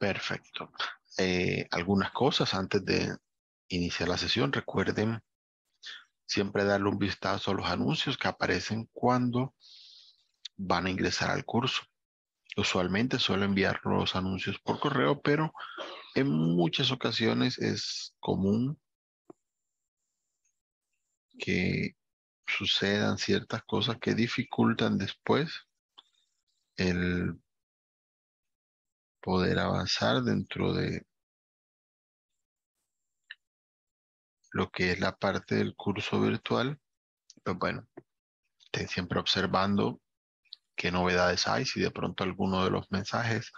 Perfecto. Eh, algunas cosas antes de iniciar la sesión. Recuerden siempre darle un vistazo a los anuncios que aparecen cuando van a ingresar al curso. Usualmente suelo enviar los anuncios por correo, pero en muchas ocasiones es común que sucedan ciertas cosas que dificultan después el poder avanzar dentro de lo que es la parte del curso virtual, pues bueno, estén siempre observando qué novedades hay, si de pronto alguno de los mensajes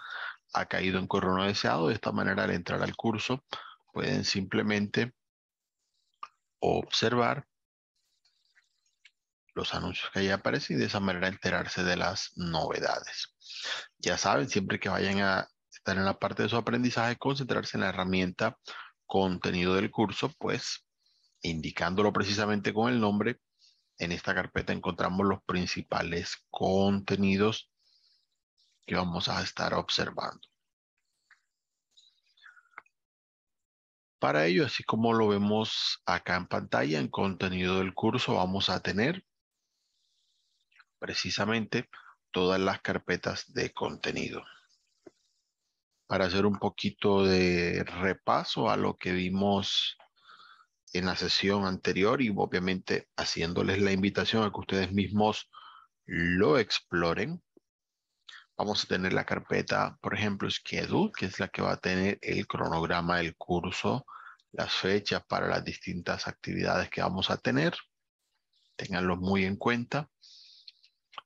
ha caído en correo no deseado, de esta manera al entrar al curso pueden simplemente observar los anuncios que ahí aparecen y de esa manera enterarse de las novedades. Ya saben, siempre que vayan a estar en la parte de su aprendizaje, concentrarse en la herramienta contenido del curso, pues indicándolo precisamente con el nombre, en esta carpeta encontramos los principales contenidos que vamos a estar observando. Para ello, así como lo vemos acá en pantalla, en contenido del curso vamos a tener precisamente todas las carpetas de contenido para hacer un poquito de repaso a lo que vimos en la sesión anterior y obviamente haciéndoles la invitación a que ustedes mismos lo exploren. Vamos a tener la carpeta, por ejemplo, Schedule, que es la que va a tener el cronograma del curso, las fechas para las distintas actividades que vamos a tener. Ténganlo muy en cuenta.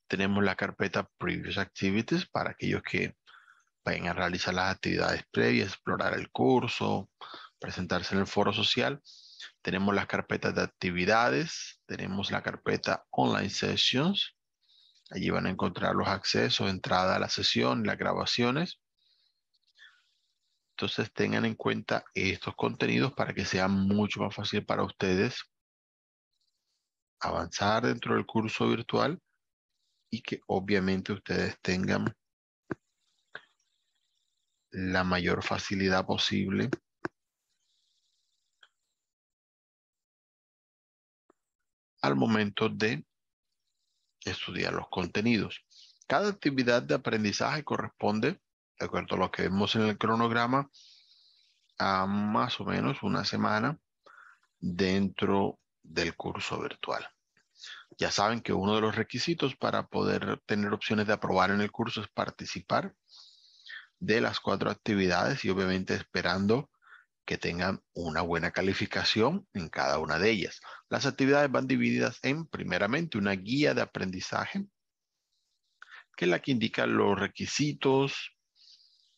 Tenemos la carpeta Previous Activities para aquellos que Vayan a realizar las actividades previas, explorar el curso, presentarse en el foro social. Tenemos las carpetas de actividades, tenemos la carpeta Online Sessions. Allí van a encontrar los accesos, entrada a la sesión, las grabaciones. Entonces tengan en cuenta estos contenidos para que sea mucho más fácil para ustedes avanzar dentro del curso virtual y que obviamente ustedes tengan la mayor facilidad posible. al momento de estudiar los contenidos. Cada actividad de aprendizaje corresponde, de acuerdo a lo que vemos en el cronograma, a más o menos una semana dentro del curso virtual. Ya saben que uno de los requisitos para poder tener opciones de aprobar en el curso es participar de las cuatro actividades y obviamente esperando que tengan una buena calificación en cada una de ellas. Las actividades van divididas en, primeramente, una guía de aprendizaje, que es la que indica los requisitos,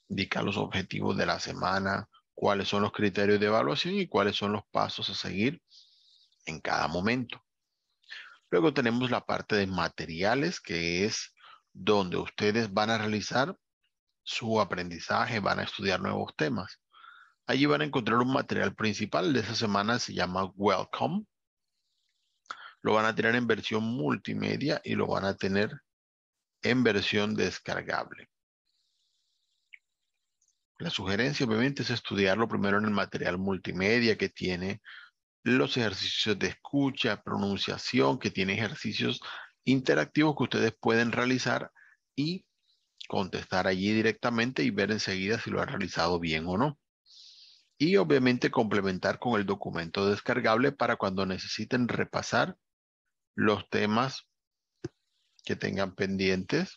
indica los objetivos de la semana, cuáles son los criterios de evaluación y cuáles son los pasos a seguir en cada momento. Luego tenemos la parte de materiales, que es donde ustedes van a realizar su aprendizaje, van a estudiar nuevos temas. Allí van a encontrar un material principal de esa semana, se llama Welcome. Lo van a tener en versión multimedia y lo van a tener en versión descargable. La sugerencia obviamente es estudiarlo primero en el material multimedia que tiene los ejercicios de escucha, pronunciación, que tiene ejercicios interactivos que ustedes pueden realizar y contestar allí directamente y ver enseguida si lo ha realizado bien o no. Y obviamente complementar con el documento descargable para cuando necesiten repasar los temas que tengan pendientes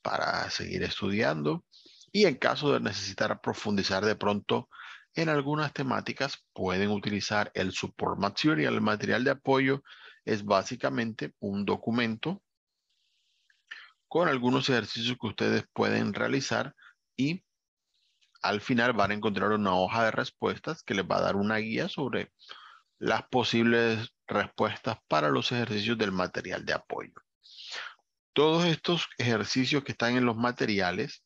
para seguir estudiando y en caso de necesitar profundizar de pronto en algunas temáticas pueden utilizar el support material. El material de apoyo es básicamente un documento con algunos ejercicios que ustedes pueden realizar y al final van a encontrar una hoja de respuestas que les va a dar una guía sobre las posibles respuestas para los ejercicios del material de apoyo. Todos estos ejercicios que están en los materiales,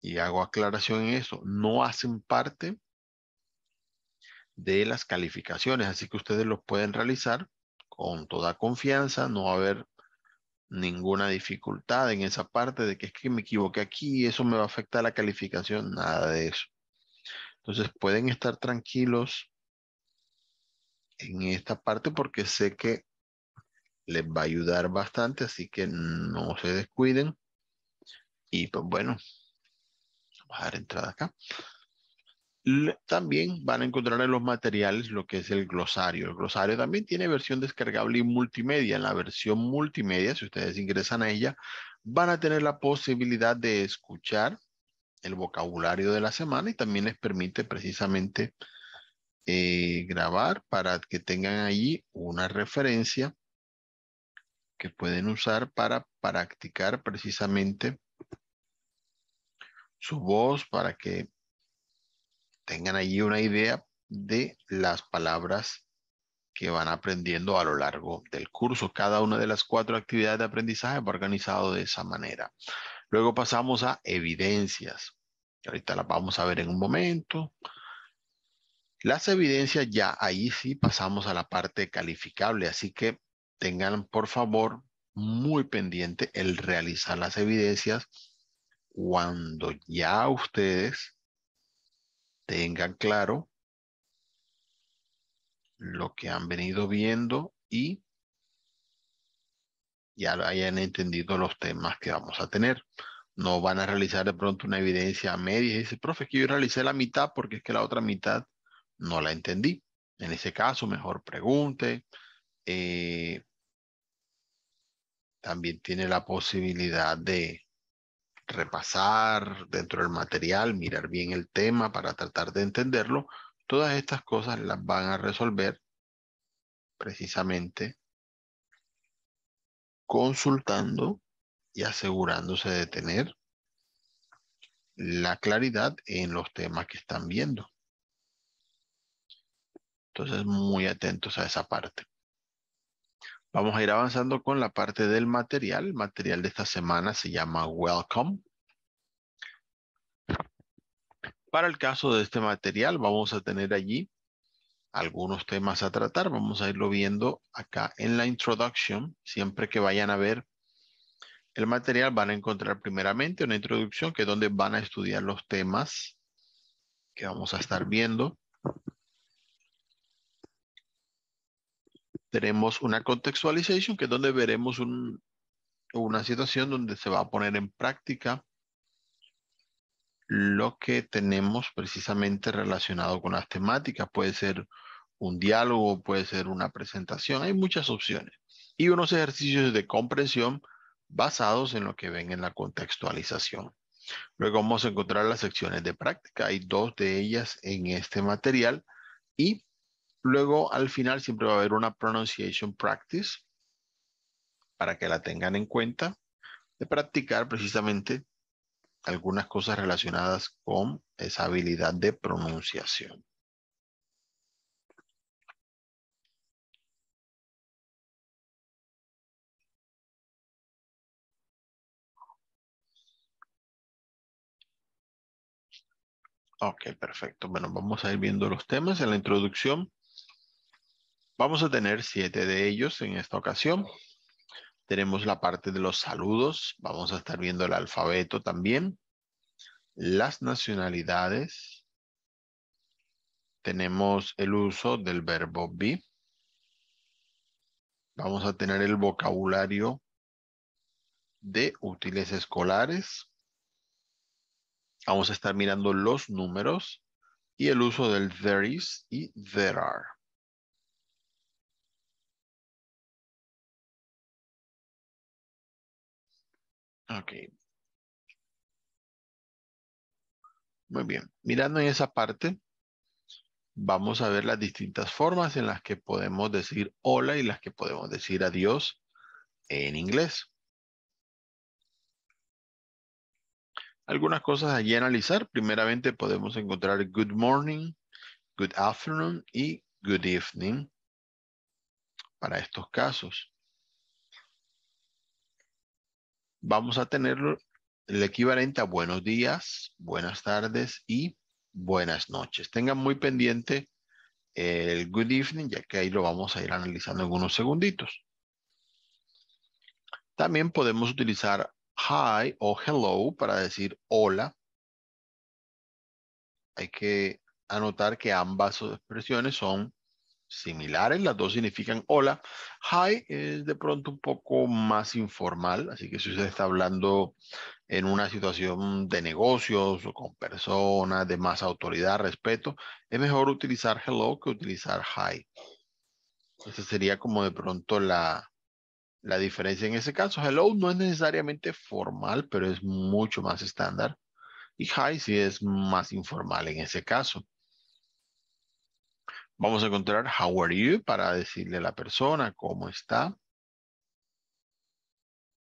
y hago aclaración en eso, no hacen parte de las calificaciones, así que ustedes los pueden realizar con toda confianza, no va a haber ninguna dificultad en esa parte de que es que me equivoqué aquí, eso me va a afectar la calificación, nada de eso. Entonces pueden estar tranquilos en esta parte porque sé que les va a ayudar bastante, así que no se descuiden. Y pues bueno, vamos a dar entrada acá. También van a encontrar en los materiales lo que es el glosario. El glosario también tiene versión descargable y multimedia. En la versión multimedia, si ustedes ingresan a ella, van a tener la posibilidad de escuchar el vocabulario de la semana y también les permite precisamente eh, grabar para que tengan allí una referencia que pueden usar para practicar precisamente su voz, para que tengan allí una idea de las palabras que van aprendiendo a lo largo del curso. Cada una de las cuatro actividades de aprendizaje va organizado de esa manera. Luego pasamos a evidencias. Ahorita las vamos a ver en un momento. Las evidencias ya ahí sí pasamos a la parte calificable, así que tengan por favor muy pendiente el realizar las evidencias cuando ya ustedes tengan claro lo que han venido viendo y ya hayan entendido los temas que vamos a tener. No van a realizar de pronto una evidencia media y dice, profe, que yo realicé la mitad porque es que la otra mitad no la entendí. En ese caso, mejor pregunte. Eh, también tiene la posibilidad de, repasar dentro del material, mirar bien el tema para tratar de entenderlo, todas estas cosas las van a resolver precisamente consultando y asegurándose de tener la claridad en los temas que están viendo. Entonces, muy atentos a esa parte. Vamos a ir avanzando con la parte del material. El material de esta semana se llama Welcome. Para el caso de este material vamos a tener allí algunos temas a tratar. Vamos a irlo viendo acá en la introduction. Siempre que vayan a ver el material van a encontrar primeramente una introducción que es donde van a estudiar los temas que vamos a estar viendo. tenemos una contextualización que es donde veremos una situación donde se va a poner en práctica lo que tenemos precisamente relacionado con las temáticas. Puede ser un diálogo, puede ser una presentación, hay muchas opciones. Y unos ejercicios de comprensión basados en lo que ven en la contextualización. Luego vamos a encontrar las secciones de práctica. Hay dos de ellas en este material y Luego, al final, siempre va a haber una pronunciation practice para que la tengan en cuenta, de practicar precisamente algunas cosas relacionadas con esa habilidad de pronunciación. Ok, perfecto. Bueno, vamos a ir viendo los temas en la introducción. Vamos a tener siete de ellos en esta ocasión. Tenemos la parte de los saludos. Vamos a estar viendo el alfabeto también. Las nacionalidades. Tenemos el uso del verbo be. Vamos a tener el vocabulario de útiles escolares. Vamos a estar mirando los números y el uso del there is y there are. Ok. Muy bien. Mirando en esa parte, vamos a ver las distintas formas en las que podemos decir hola y las que podemos decir adiós en inglés. Algunas cosas allí a analizar. Primeramente podemos encontrar good morning, good afternoon y good evening para estos casos vamos a tener el equivalente a buenos días, buenas tardes y buenas noches. Tengan muy pendiente el good evening, ya que ahí lo vamos a ir analizando en unos segunditos. También podemos utilizar hi o hello para decir hola. Hay que anotar que ambas expresiones son similares, las dos significan hola. Hi es de pronto un poco más informal, así que si usted está hablando en una situación de negocios o con personas de más autoridad, respeto, es mejor utilizar hello que utilizar hi. Esa sería como de pronto la, la diferencia en ese caso. Hello no es necesariamente formal, pero es mucho más estándar. Y hi sí es más informal en ese caso. Vamos a encontrar how are you para decirle a la persona cómo está.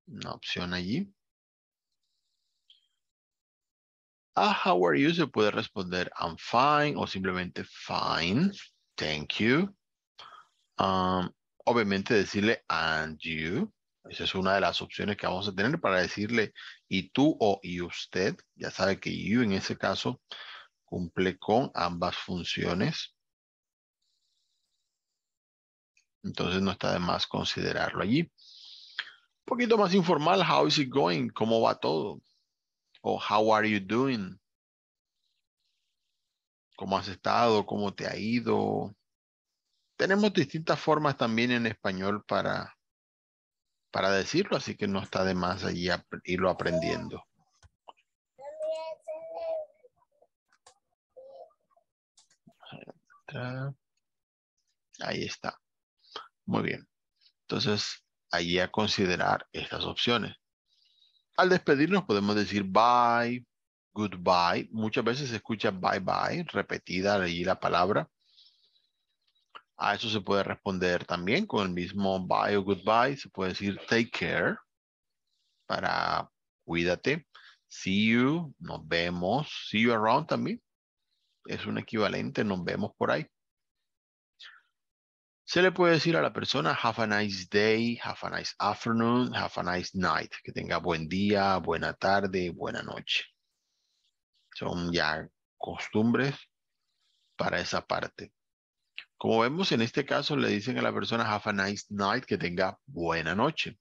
Una opción allí. A how are you se puede responder I'm fine o simplemente fine. Thank you. Um, obviamente decirle and you. Esa es una de las opciones que vamos a tener para decirle y tú o y usted. Ya sabe que you en ese caso cumple con ambas funciones. Entonces no está de más considerarlo allí. Un poquito más informal, how is it going? ¿Cómo va todo? O how are you doing? ¿Cómo has estado? ¿Cómo te ha ido? Tenemos distintas formas también en español para, para decirlo, así que no está de más allí irlo aprendiendo. Ahí está. Muy bien. Entonces, allí a considerar estas opciones. Al despedirnos podemos decir bye, goodbye. Muchas veces se escucha bye bye, repetida allí la palabra. A eso se puede responder también con el mismo bye o goodbye. Se puede decir take care para cuídate. See you, nos vemos. See you around también. Es un equivalente, nos vemos por ahí se le puede decir a la persona have a nice day, have a nice afternoon, have a nice night, que tenga buen día, buena tarde, buena noche. Son ya costumbres para esa parte. Como vemos en este caso le dicen a la persona have a nice night, que tenga buena noche.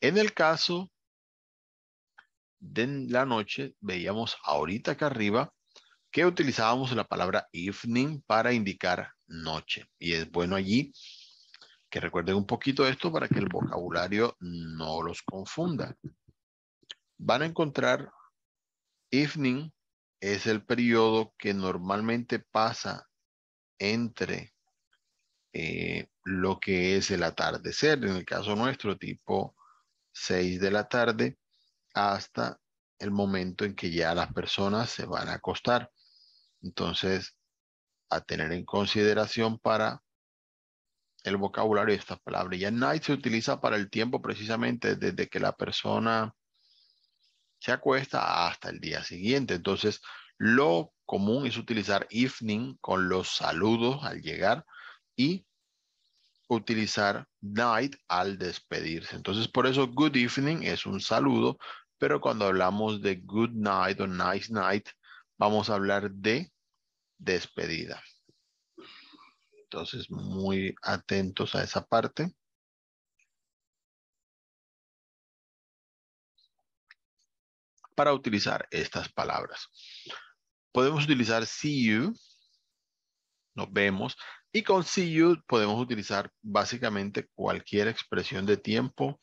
En el caso de la noche, veíamos ahorita acá arriba que utilizábamos la palabra evening para indicar noche. Y es bueno allí que recuerden un poquito esto para que el vocabulario no los confunda. Van a encontrar evening es el periodo que normalmente pasa entre eh, lo que es el atardecer, en el caso nuestro, tipo 6 de la tarde, hasta el momento en que ya las personas se van a acostar. Entonces, a tener en consideración para el vocabulario de estas palabras. Ya night se utiliza para el tiempo precisamente desde que la persona se acuesta hasta el día siguiente. Entonces, lo común es utilizar evening con los saludos al llegar y utilizar night al despedirse. Entonces, por eso good evening es un saludo, pero cuando hablamos de good night o nice night, vamos a hablar de despedida. Entonces, muy atentos a esa parte. Para utilizar estas palabras. Podemos utilizar see you, nos vemos, y con see you podemos utilizar básicamente cualquier expresión de tiempo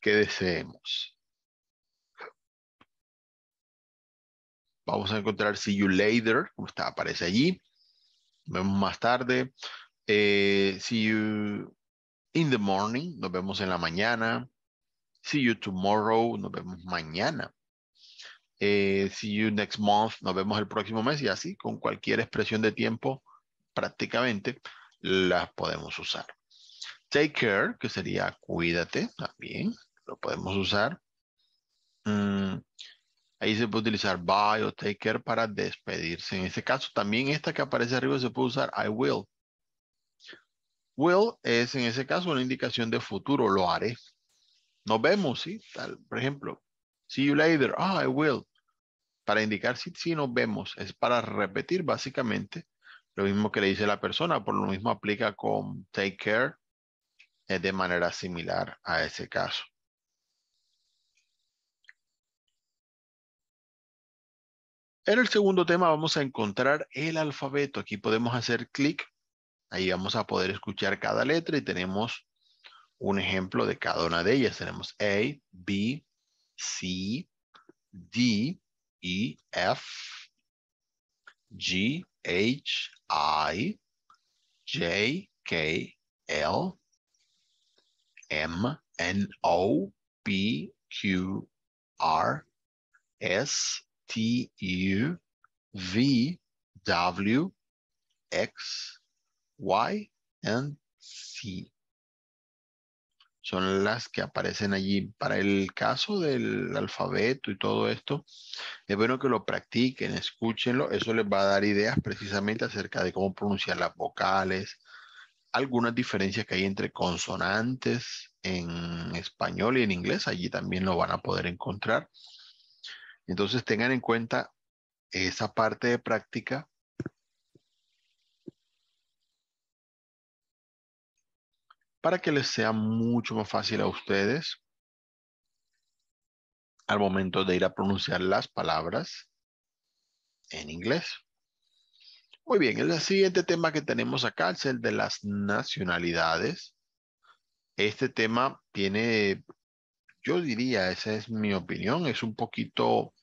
que deseemos. vamos a encontrar see you later, como está, aparece allí. nos Vemos más tarde. Eh, see you in the morning, nos vemos en la mañana. See you tomorrow, nos vemos mañana. Eh, see you next month, nos vemos el próximo mes y así con cualquier expresión de tiempo prácticamente las podemos usar. Take care, que sería cuídate también, lo podemos usar. Mm, Ahí se puede utilizar bye o take care para despedirse. En este caso, también esta que aparece arriba se puede usar I will. Will es en ese caso una indicación de futuro, lo haré. Nos vemos, ¿sí? Tal, por ejemplo, see you later, ah, I will. Para indicar si, si nos vemos, es para repetir básicamente lo mismo que le dice la persona, por lo mismo aplica con take care, es eh, de manera similar a ese caso. En el segundo tema vamos a encontrar el alfabeto. Aquí podemos hacer clic. Ahí vamos a poder escuchar cada letra y tenemos un ejemplo de cada una de ellas. Tenemos A, B, C, D, E, F, G, H, I, J, K, L, M, N, O, P, Q, R, S, T U V W X Y and C. Son las que aparecen allí. Para el caso del alfabeto y todo esto, es bueno que lo practiquen, escúchenlo. Eso les va a dar ideas precisamente acerca de cómo pronunciar las vocales, algunas diferencias que hay entre consonantes en español y en inglés. Allí también lo van a poder encontrar. Entonces tengan en cuenta esa parte de práctica. para que les sea mucho más fácil a ustedes al momento de ir a pronunciar las palabras en inglés. Muy bien, el siguiente tema que tenemos acá es el de las nacionalidades. Este tema tiene, yo diría, esa es mi opinión, es un poquito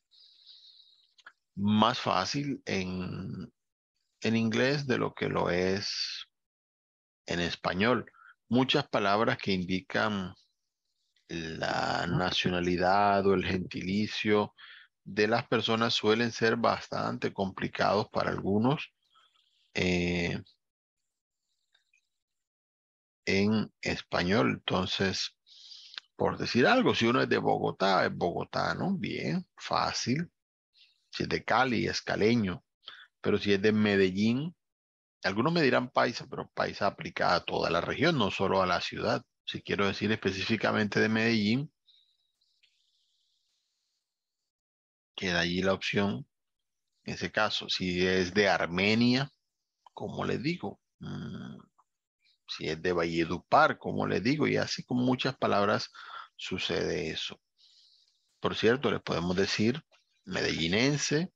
más fácil en, inglés de lo que lo es en español. Muchas palabras que indican la nacionalidad o el gentilicio de las personas suelen ser bastante complicados para algunos eh, en español. Entonces, por decir algo, si uno es de Bogotá, es bogotano, bien, fácil si es de Cali, es caleño, pero si es de Medellín, algunos me dirán paisa, pero paisa aplica a toda la región, no solo a la ciudad. Si quiero decir específicamente de Medellín, queda allí la opción. En ese caso, si es de Armenia, como le digo, mm, si es de Valledupar, como le digo, y así con muchas palabras sucede eso. Por cierto, les podemos decir medellinense,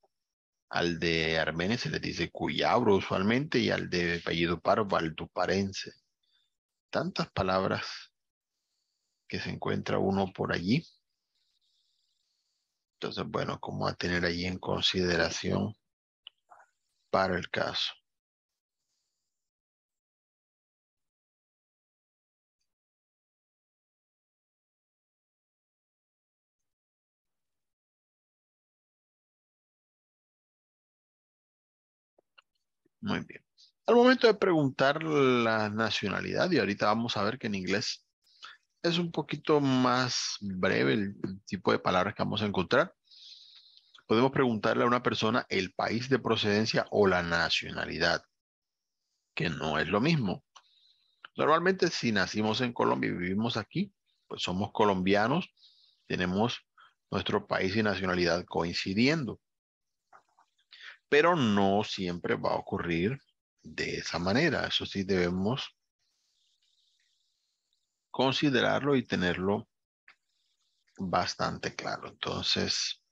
al de Armenia se le dice cuyabro usualmente y al de paro valduparense. Tantas palabras que se encuentra uno por allí. Entonces, bueno, como a tener allí en consideración para el caso. Muy bien. Al momento de preguntar la nacionalidad, y ahorita vamos a ver que en inglés es un poquito más breve el tipo de palabras que vamos a encontrar. Podemos preguntarle a una persona el país de procedencia o la nacionalidad, que no es lo mismo. Normalmente si nacimos en Colombia y vivimos aquí, pues somos colombianos, tenemos nuestro país y nacionalidad coincidiendo pero no siempre va a ocurrir de esa manera. Eso sí debemos considerarlo y tenerlo bastante claro. Entonces,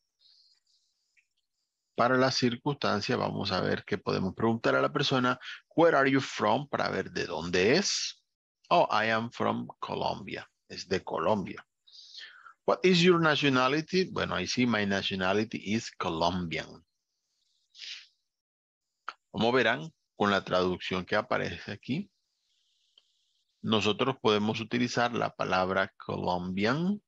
para la circunstancia, vamos a ver que podemos preguntar a la persona, where are you from? Para ver de dónde es. Oh, I am from Colombia. Es de Colombia. What is your nationality? Bueno, I see my nationality is Colombian. Como verán, con la traducción que aparece aquí, nosotros podemos utilizar la palabra Colombian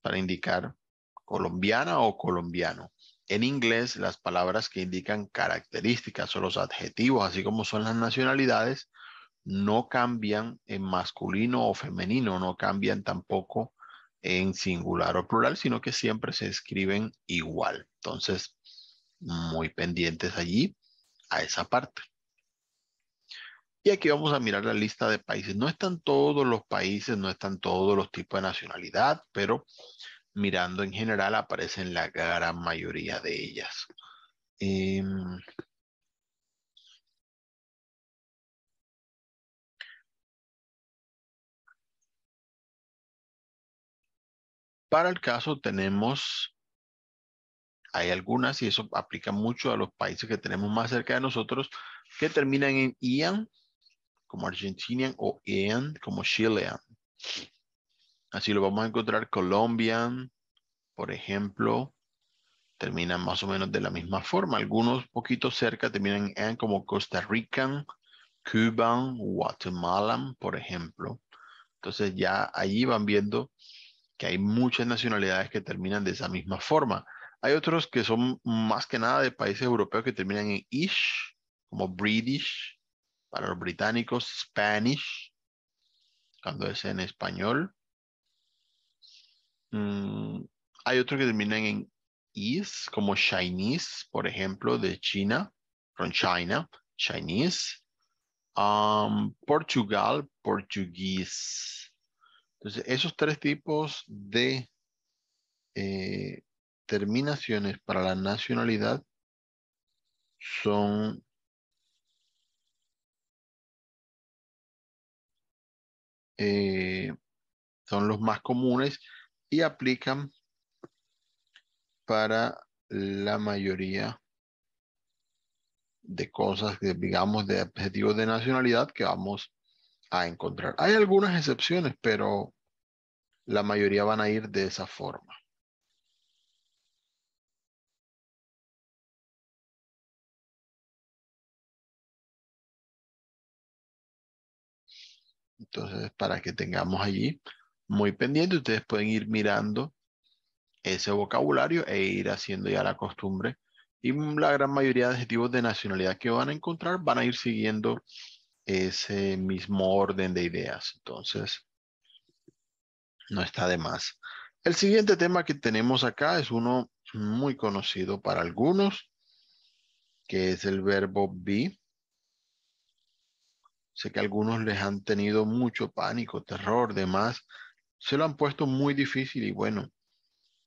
para indicar colombiana o colombiano. En inglés, las palabras que indican características o los adjetivos, así como son las nacionalidades, no cambian en masculino o femenino, no cambian tampoco en singular o plural, sino que siempre se escriben igual. Entonces, muy pendientes allí a esa parte. Y aquí vamos a mirar la lista de países. No están todos los países, no están todos los tipos de nacionalidad, pero mirando en general aparecen la gran mayoría de ellas. Em, para el caso tenemos hay algunas, y eso aplica mucho a los países que tenemos más cerca de nosotros, que terminan en ian, como Argentinian, o ian, como Chilean. Así lo vamos a encontrar Colombian, por ejemplo, terminan más o menos de la misma forma. Algunos poquitos cerca terminan en como Costa Rican, Cuban, Guatemalan, por ejemplo. Entonces ya allí van viendo que hay muchas nacionalidades que terminan de esa misma forma. Hay otros que son más que nada de países europeos que terminan en ish, como British, para los británicos, Spanish, cuando es en español. Mm, hay otros que terminan en is, como Chinese, por ejemplo, de China, from China, Chinese. Um, Portugal, Portuguese. Entonces, esos tres tipos de eh, terminaciones para la nacionalidad son eh, son los más comunes y aplican para la mayoría de cosas, digamos, de objetivos de nacionalidad que vamos a encontrar. Hay algunas excepciones, pero la mayoría van a ir de esa forma. Entonces, para que tengamos allí muy pendiente, ustedes pueden ir mirando ese vocabulario e ir haciendo ya la costumbre. Y la gran mayoría de adjetivos de nacionalidad que van a encontrar van a ir siguiendo ese mismo orden de ideas. Entonces, no está de más. El siguiente tema que tenemos acá es uno muy conocido para algunos, que es el verbo be, Sé que algunos les han tenido mucho pánico, terror, demás. Se lo han puesto muy difícil y bueno,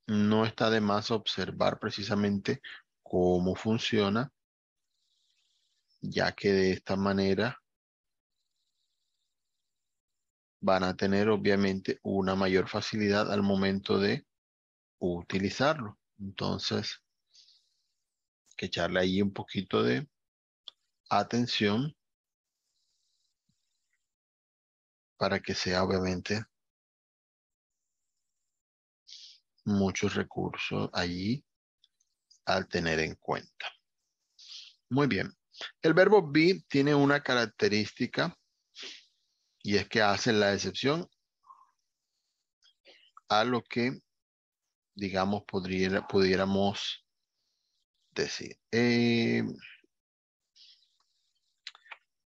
no está de más observar precisamente cómo funciona, ya que de esta manera van a tener obviamente una mayor facilidad al momento de utilizarlo. Entonces, que echarle ahí un poquito de atención para que sea obviamente muchos recursos allí al tener en cuenta. Muy bien. El verbo be tiene una característica y es que hace la excepción a lo que, digamos, pudiéramos decir. Eh,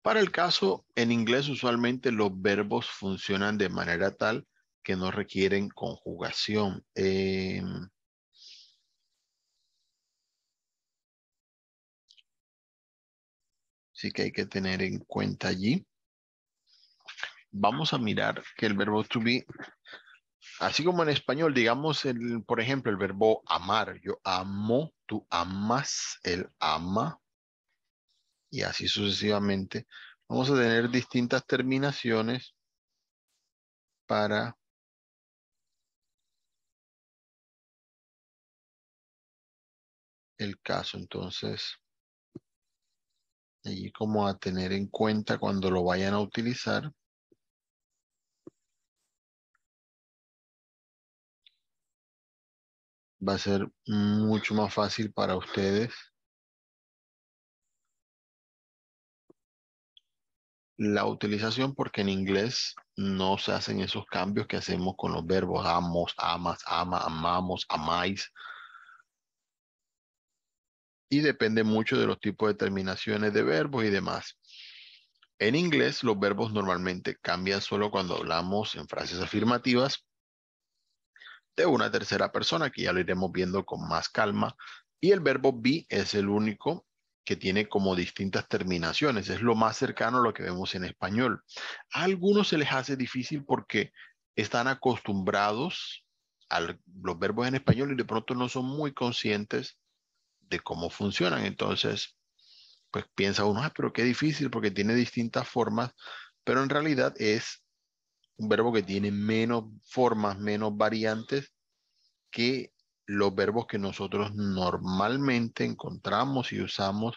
para el caso, en inglés usualmente los verbos funcionan de manera tal que no requieren conjugación. Eh, que hay que tener en cuenta allí. Vamos a mirar que el verbo to be, así como en español, digamos, el, por ejemplo, el verbo amar. Yo amo, tú amas, él ama, y así sucesivamente, vamos a tener distintas terminaciones para el caso. Entonces, allí como a tener en cuenta cuando lo vayan a utilizar. Va a ser mucho más fácil para ustedes la utilización porque en inglés no se hacen esos cambios que hacemos con los verbos amos, amas, ama, amamos, amáis. Y depende mucho de los tipos de terminaciones de verbos y demás. En inglés los verbos normalmente cambian solo cuando hablamos en frases afirmativas de una tercera persona, que ya lo iremos viendo con más calma. Y el verbo be es el único que tiene como distintas terminaciones. Es lo más cercano a lo que vemos en español. A algunos se les hace difícil porque están acostumbrados a los verbos en español y de pronto no son muy conscientes de cómo funcionan. Entonces, pues piensa uno, ah, pero qué difícil porque tiene distintas formas, pero en realidad es un verbo que tiene menos formas, menos variantes que los verbos que nosotros normalmente encontramos y usamos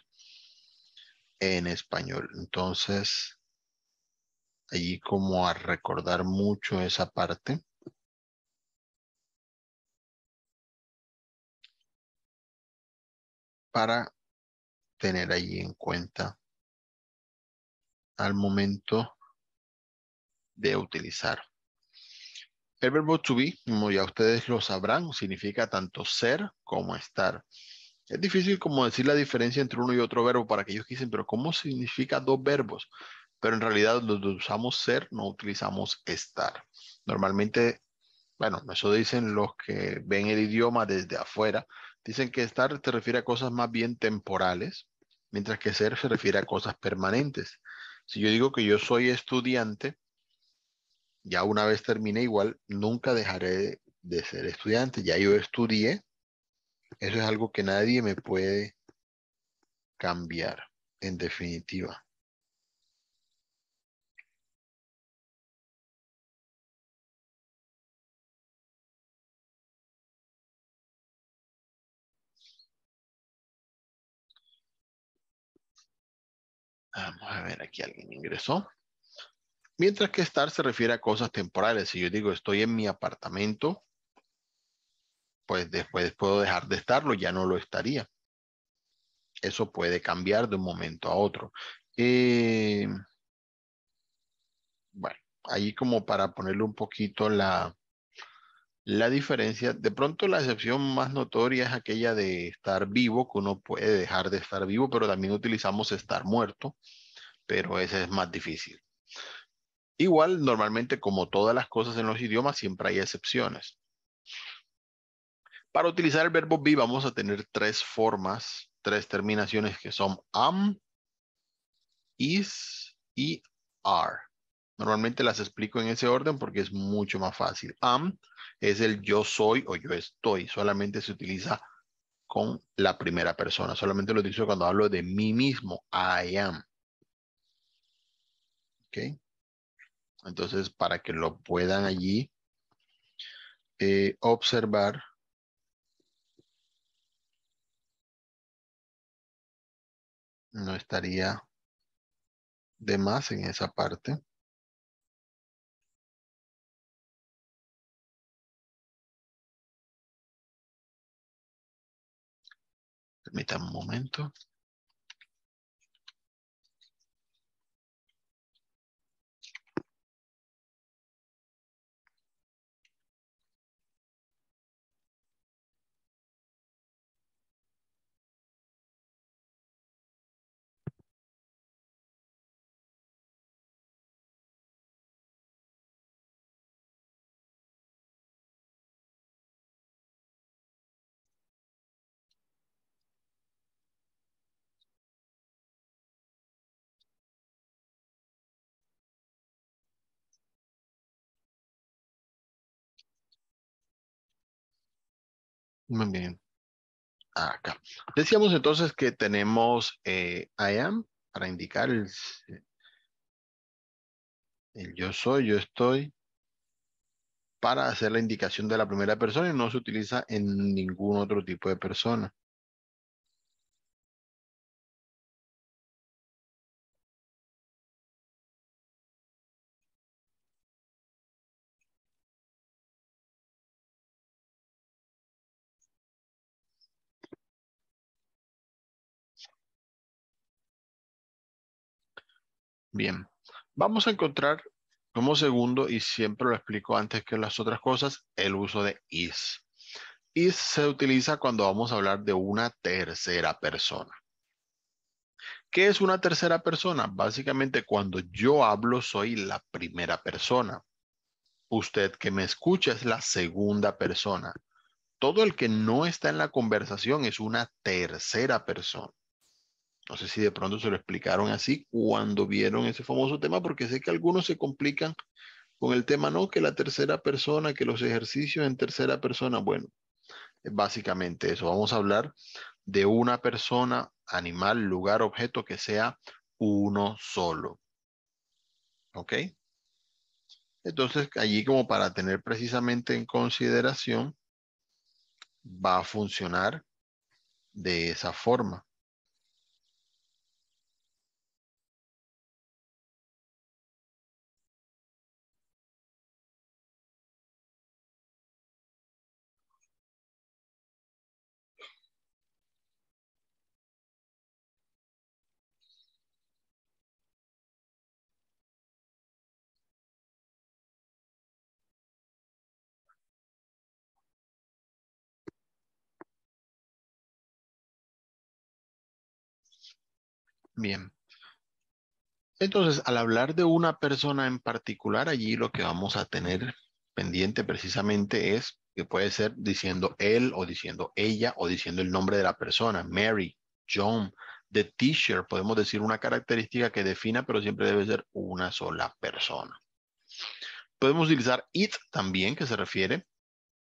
en español. Entonces, allí como a recordar mucho esa parte. Para tener allí en cuenta al momento de utilizar. El verbo to be, como ya ustedes lo sabrán, significa tanto ser como estar. Es difícil como decir la diferencia entre uno y otro verbo para aquellos que dicen, pero ¿cómo significa dos verbos? Pero en realidad los usamos ser, no utilizamos estar. Normalmente, bueno, eso dicen los que ven el idioma desde afuera. Dicen que estar se refiere a cosas más bien temporales, mientras que ser se refiere a cosas permanentes. Si yo digo que yo soy estudiante, ya una vez terminé igual, nunca dejaré de, ser estudiante, ya yo estudié, eso es algo que nadie me puede cambiar, en definitiva. Vamos a ver, aquí alguien ingresó. Mientras que estar se refiere a cosas temporales. Si yo digo estoy en mi apartamento, pues después puedo dejar de estarlo, ya no lo estaría. Eso puede cambiar de un momento a otro. Eh, bueno, ahí como para ponerle un poquito la, la diferencia. De pronto la excepción más notoria es aquella de estar vivo, que uno puede dejar de estar vivo, pero también utilizamos estar muerto, pero ese es más difícil. Igual, normalmente, como todas las cosas en los idiomas, siempre hay excepciones. Para utilizar el verbo be, vamos a tener tres formas, tres terminaciones que son am, is y are. Normalmente las explico en ese orden porque es mucho más fácil. Am es el yo soy o yo estoy. Solamente se utiliza con la primera persona. Solamente lo utilizo cuando hablo de mí mismo. I am. ¿Ok? Entonces, para que lo puedan allí eh, observar, no estaría de más en esa parte. Permítanme un momento. Muy bien. Acá. Decíamos entonces que tenemos eh, I am para indicar el yo soy, yo estoy, para hacer la indicación de la primera persona y no se utiliza en ningún otro tipo de persona. Bien, vamos a encontrar como segundo, y siempre lo explico antes que las otras cosas, el uso de is. Is se utiliza cuando vamos a hablar de una tercera persona. ¿Qué es una tercera persona? Básicamente cuando yo hablo soy la primera persona. Usted que me escucha es la segunda persona. Todo el que no está en la conversación es una tercera persona. No sé si de pronto se lo explicaron así cuando vieron ese famoso tema, porque sé que algunos se complican con el tema, no, que la tercera persona, que los ejercicios en tercera persona, bueno, es básicamente eso. Vamos a hablar de una persona, animal, lugar, objeto que sea uno solo. ¿Ok? Entonces, allí como para tener precisamente en consideración, va a funcionar de esa forma. Bien. Entonces, al hablar de una persona en particular, allí lo que vamos a tener pendiente precisamente es que puede ser diciendo él o diciendo ella o diciendo el nombre de la persona, Mary, John, the teacher, podemos decir una característica que defina, pero siempre debe ser una sola persona. Podemos utilizar it también, que se refiere,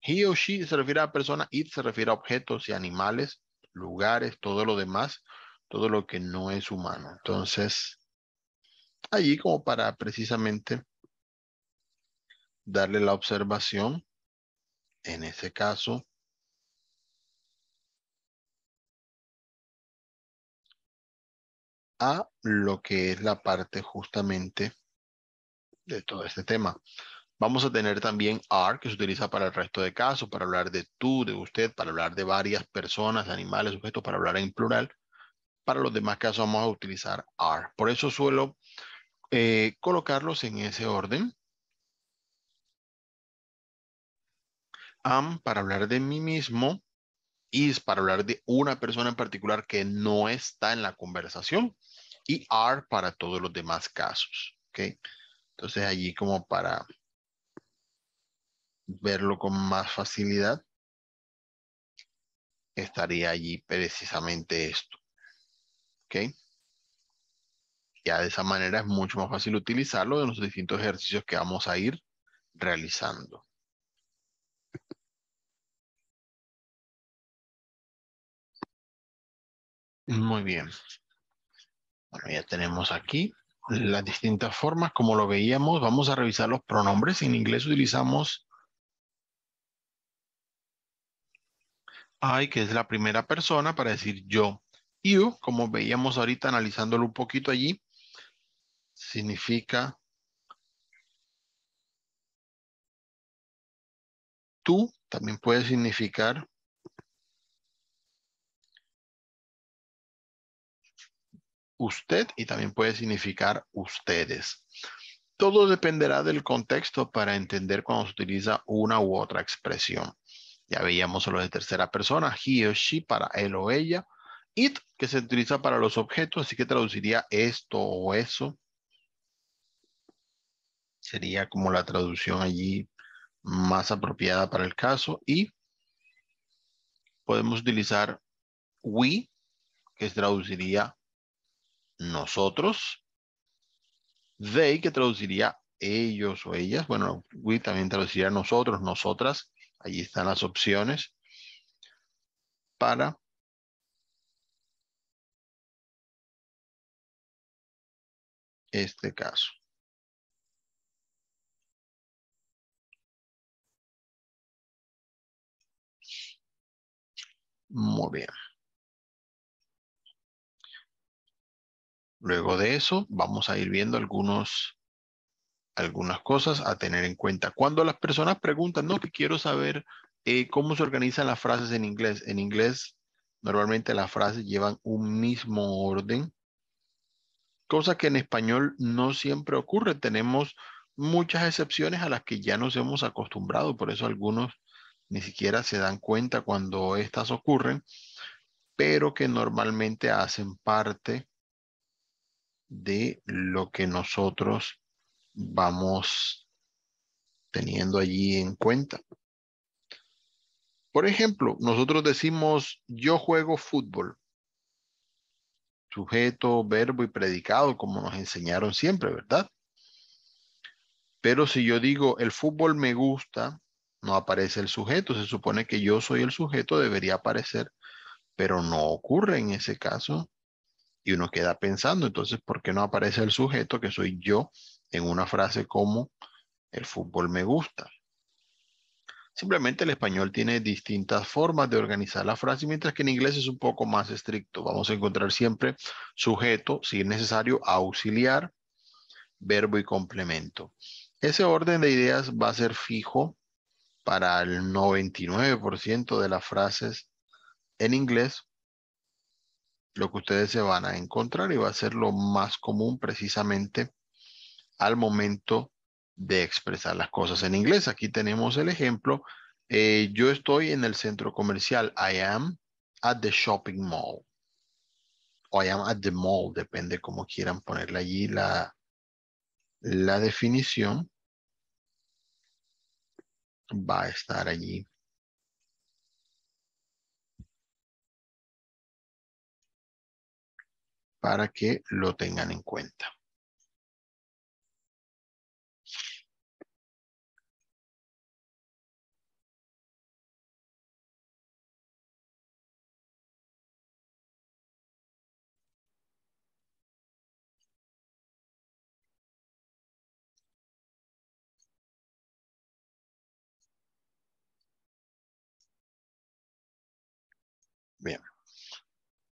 he o she se refiere a persona, it se refiere a objetos y animales, lugares, todo lo demás todo lo que no es humano. Entonces, allí como para precisamente darle la observación, en ese caso, a lo que es la parte justamente de todo este tema. Vamos a tener también R que se utiliza para el resto de casos, para hablar de tú, de usted, para hablar de varias personas, animales, sujetos, para hablar en plural. Para los demás casos vamos a utilizar are. Por eso suelo eh, colocarlos en ese orden. Am para hablar de mí mismo. Is para hablar de una persona en particular que no está en la conversación. Y are para todos los demás casos. Entonces allí como para verlo con más facilidad, estaría allí precisamente esto. ¿ok? Ya de esa manera es mucho más fácil utilizarlo en los distintos ejercicios que vamos a ir realizando. Muy bien. Bueno, ya tenemos aquí las distintas formas. Como lo veíamos, vamos a revisar los pronombres. En inglés utilizamos I, que es la primera persona, para decir yo como veíamos ahorita analizándolo un poquito allí, significa tú, también puede significar usted y también puede significar ustedes. Todo dependerá del contexto para entender cuando se utiliza una u otra expresión. Ya veíamos solo de tercera persona, he o she para él o ella, It, que se utiliza para los objetos, así que traduciría esto o eso. Sería como la traducción allí más apropiada para el caso. Y podemos utilizar we, que traduciría nosotros. They, que traduciría ellos o ellas. Bueno, we también traduciría nosotros, nosotras. Allí están las opciones para este caso. Muy bien. Luego de eso, vamos a ir viendo algunos, algunas cosas a tener en cuenta. Cuando las personas preguntan, no, que quiero saber eh, cómo se organizan las frases en inglés. En inglés, normalmente las frases llevan un mismo orden cosa que en español no siempre ocurre. Tenemos muchas excepciones a las que ya nos hemos acostumbrado, por eso algunos ni siquiera se dan cuenta cuando estas ocurren, pero que normalmente hacen parte de lo que nosotros vamos teniendo allí en cuenta. Por ejemplo, nosotros decimos yo juego fútbol sujeto, verbo y predicado, como nos enseñaron siempre, ¿verdad? Pero si yo digo, el fútbol me gusta, no aparece el sujeto. Se supone que yo soy el sujeto, debería aparecer, pero no ocurre en ese caso. Y uno queda pensando, entonces, ¿por qué no aparece el sujeto que soy yo en una frase como, el fútbol me gusta? Simplemente el español tiene distintas formas de organizar la frase, mientras que en inglés es un poco más estricto. Vamos a encontrar siempre sujeto, si es necesario, auxiliar, verbo y complemento. Ese orden de ideas va a ser fijo para el 99% de las frases en inglés. Lo que ustedes se van a encontrar y va a ser lo más común precisamente al momento de expresar las cosas en inglés. Aquí tenemos el ejemplo. Eh, yo estoy en el centro comercial. I am at the shopping mall. O I am at the mall. Depende cómo quieran ponerle allí la, la definición. Va a estar allí. Para que lo tengan en cuenta. Bien.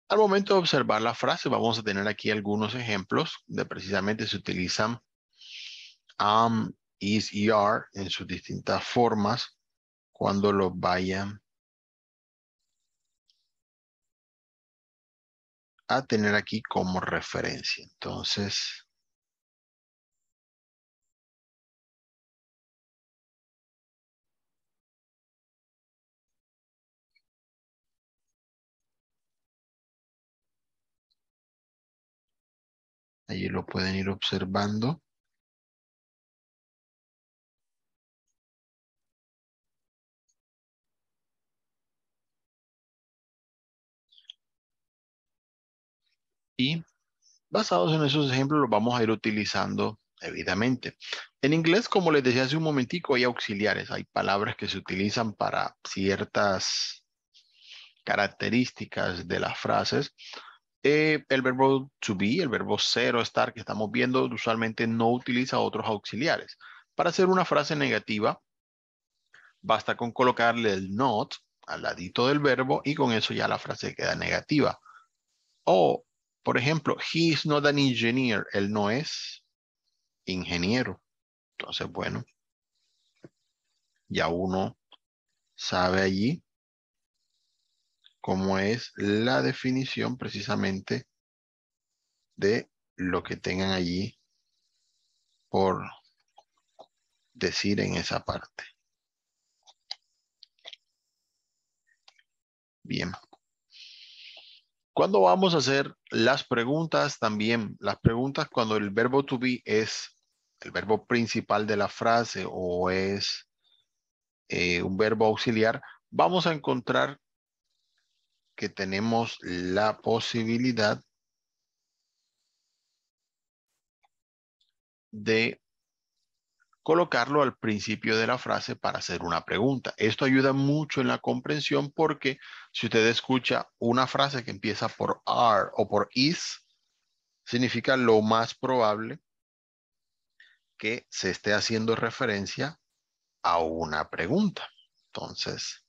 Al momento de observar la frase, vamos a tener aquí algunos ejemplos de precisamente se utilizan am, um, is y er are en sus distintas formas cuando lo vayan a tener aquí como referencia. Entonces, Allí lo pueden ir observando. Y basados en esos ejemplos los vamos a ir utilizando debidamente. En inglés, como les decía hace un momentico, hay auxiliares, hay palabras que se utilizan para ciertas características de las frases eh, el verbo to be, el verbo ser o estar que estamos viendo, usualmente no utiliza otros auxiliares. Para hacer una frase negativa, basta con colocarle el not al ladito del verbo y con eso ya la frase queda negativa. O, por ejemplo, he is not an engineer. Él no es ingeniero. Entonces, bueno, ya uno sabe allí como es la definición precisamente de lo que tengan allí por decir en esa parte. Bien. Cuando vamos a hacer las preguntas también, las preguntas cuando el verbo to be es el verbo principal de la frase o es eh, un verbo auxiliar, vamos a encontrar que tenemos la posibilidad de colocarlo al principio de la frase para hacer una pregunta. Esto ayuda mucho en la comprensión porque si usted escucha una frase que empieza por are o por is, significa lo más probable que se esté haciendo referencia a una pregunta. Entonces,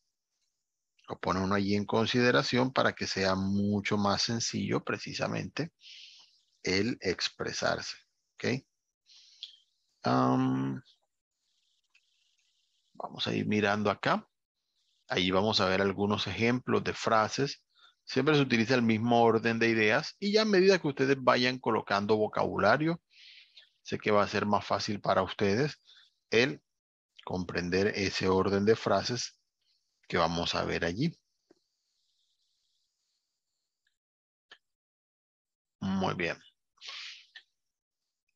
lo pone uno allí en consideración para que sea mucho más sencillo precisamente el expresarse. ¿Ok? vamos a ir mirando acá. Ahí vamos a ver algunos ejemplos de frases. Siempre se utiliza el mismo orden de ideas y ya a medida que ustedes vayan colocando vocabulario, sé que va a ser más fácil para ustedes el comprender ese orden de frases que vamos a ver allí. Muy bien.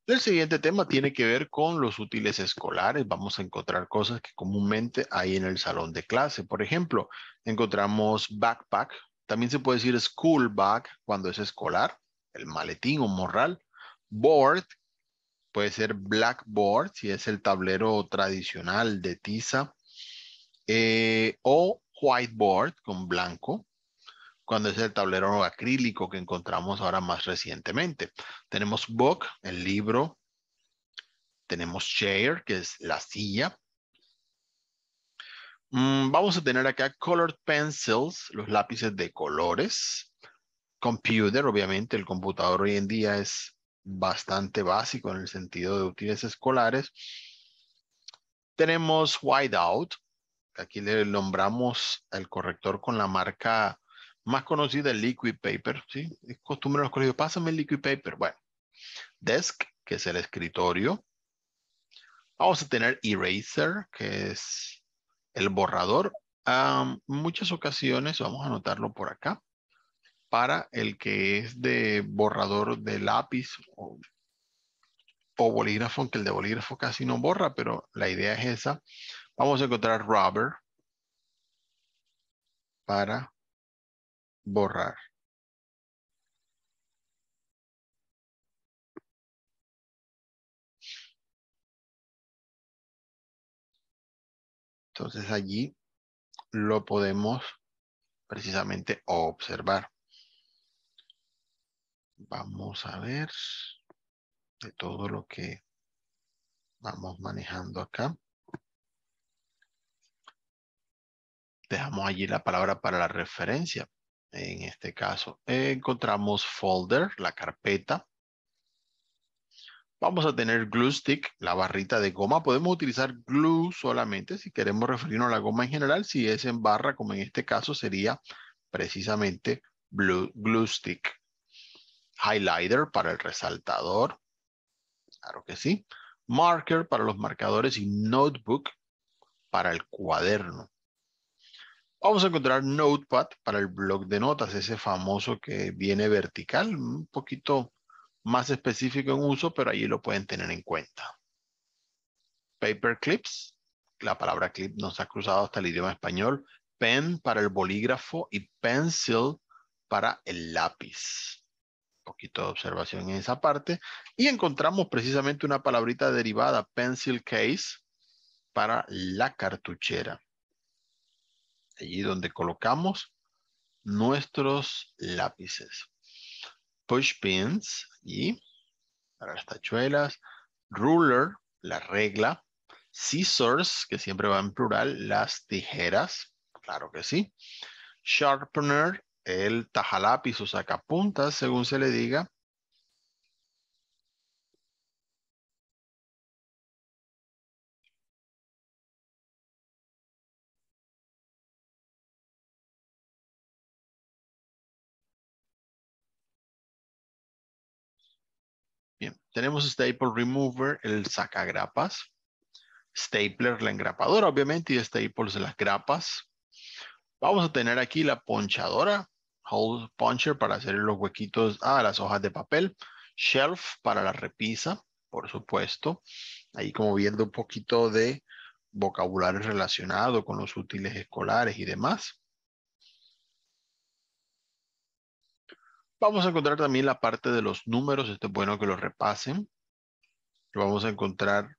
El siguiente tema tiene que ver con los útiles escolares. Vamos a encontrar cosas que comúnmente hay en el salón de clase. Por ejemplo, encontramos backpack. También se puede decir school bag cuando es escolar, el maletín o morral. Board puede ser blackboard si es el tablero tradicional de tiza eh, o whiteboard con blanco, cuando es el tablero acrílico que encontramos ahora más recientemente. Tenemos book, el libro. Tenemos chair, que es la silla. Mm, vamos a tener acá colored pencils, los lápices de colores. Computer, obviamente, el computador hoy en día es bastante básico en el sentido de útiles escolares. Tenemos whiteout, aquí le nombramos el corrector con la marca más conocida, el liquid paper, ¿sí? Es costumbre en los pásame el liquid paper. Bueno, desk, que es el escritorio. Vamos a tener eraser, que es el borrador. muchas ocasiones, vamos a anotarlo por acá, para el que es de borrador de lápiz o, o bolígrafo, aunque el de bolígrafo casi no borra, pero la idea es esa Vamos a encontrar rubber para borrar. Entonces allí lo podemos precisamente observar. Vamos a ver de todo lo que vamos manejando acá. dejamos allí la palabra para la referencia. En este caso, encontramos folder, la carpeta. Vamos a tener glue stick, la barrita de goma. Podemos utilizar glue solamente si queremos referirnos a la goma en general. Si es en barra, como en este caso, sería precisamente glue stick. Highlighter para el resaltador. Claro que sí. Marker para los marcadores y notebook para el cuaderno. Vamos a encontrar Notepad para el blog de notas, ese famoso que viene vertical, un poquito más específico en uso, pero ahí lo pueden tener en cuenta. Paper Clips, la palabra clip nos ha cruzado hasta el idioma español. Pen para el bolígrafo y pencil para el lápiz. Un poquito de observación en esa parte. Y encontramos precisamente una palabrita derivada, pencil case, para la cartuchera allí donde colocamos nuestros lápices. Push pins, allí, para las tachuelas. Ruler, la regla. Scissors, que siempre va en plural, las tijeras, claro que sí. Sharpener, el tajalápiz o sacapuntas, según se le diga. Tenemos Staple Remover, el sacagrapas. Stapler, la engrapadora, obviamente, y Staples, las grapas. Vamos a tener aquí la ponchadora, hole puncher, para hacer los huequitos a ah, las hojas de papel. Shelf para la repisa, por supuesto. Ahí como viendo un poquito de vocabulario relacionado con los útiles escolares y demás. Vamos a encontrar también la parte de los números, este es bueno que lo repasen. Vamos a encontrar